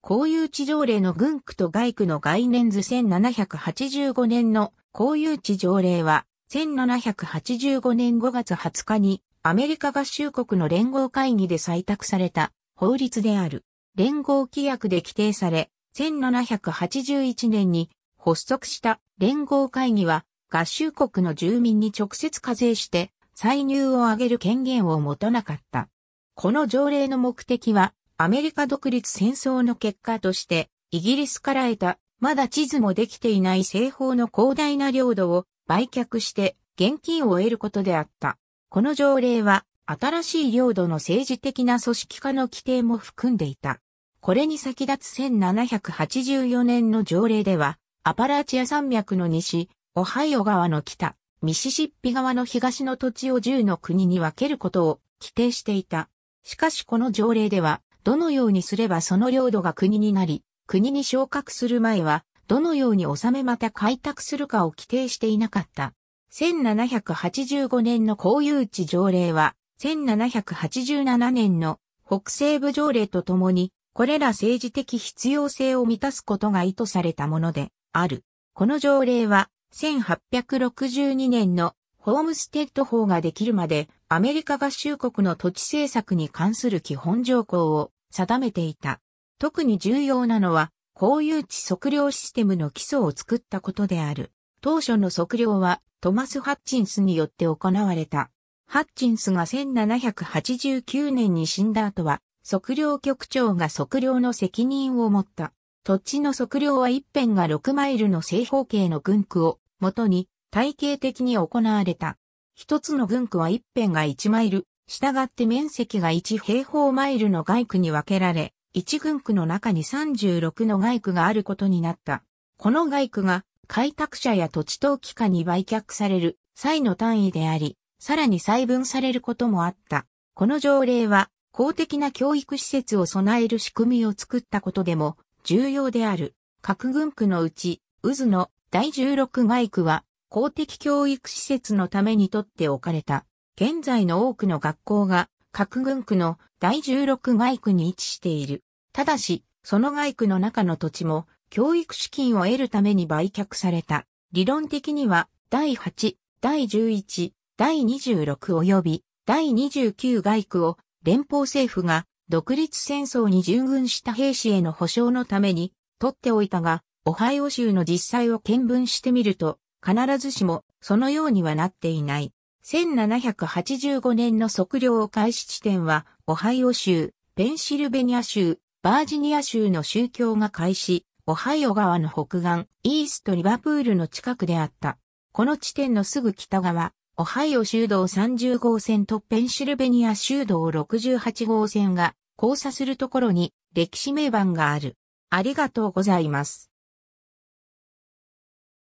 公有地条例の軍区と外区の概念図1785年の公有地条例は、1785年5月20日にアメリカ合衆国の連合会議で採択された法律である。連合規約で規定され、1781年に発足した連合会議は合衆国の住民に直接課税して歳入を上げる権限を持たなかった。この条例の目的はアメリカ独立戦争の結果として、イギリスから得た、まだ地図もできていない西方の広大な領土を売却して現金を得ることであった。この条例は、新しい領土の政治的な組織化の規定も含んでいた。これに先立つ1784年の条例では、アパラチア山脈の西、オハイオ川の北、ミシシッピ川の東の土地を10の国に分けることを規定していた。しかしこの条例では、どのようにすればその領土が国になり、国に昇格する前は、どのように治めまた開拓するかを規定していなかった。1785年の公有地条例は、1787年の北西部条例とともに、これら政治的必要性を満たすことが意図されたものである。この条例は、1862年のホームステッド法ができるまで、アメリカ合衆国の土地政策に関する基本条項を定めていた。特に重要なのは、公有地測量システムの基礎を作ったことである。当初の測量はトマス・ハッチンスによって行われた。ハッチンスが1789年に死んだ後は、測量局長が測量の責任を持った。土地の測量は一辺が6マイルの正方形の軍区を元に体系的に行われた。一つの軍区は一辺が1マイル、従って面積が1平方マイルの外区に分けられ、1軍区の中に36の外区があることになった。この外区が開拓者や土地投機家に売却される際の単位であり、さらに細分されることもあった。この条例は公的な教育施設を備える仕組みを作ったことでも重要である。各軍区のうち、渦の第16外区は公的教育施設のために取って置かれた。現在の多くの学校が各軍区の第16外区に位置している。ただし、その外区の中の土地も教育資金を得るために売却された。理論的には第8、第11、第26及び第29外区を連邦政府が独立戦争に従軍した兵士への保障のために取っておいたが、オハイオ州の実際を見聞してみると、必ずしもそのようにはなっていない。1785年の測量開始地点は、オハイオ州、ペンシルベニア州、バージニア州の宗教が開始、オハイオ川の北岸、イーストリバプールの近くであった。この地点のすぐ北側、オハイオ州道30号線とペンシルベニア州道68号線が交差するところに歴史名盤がある。ありがとうございます。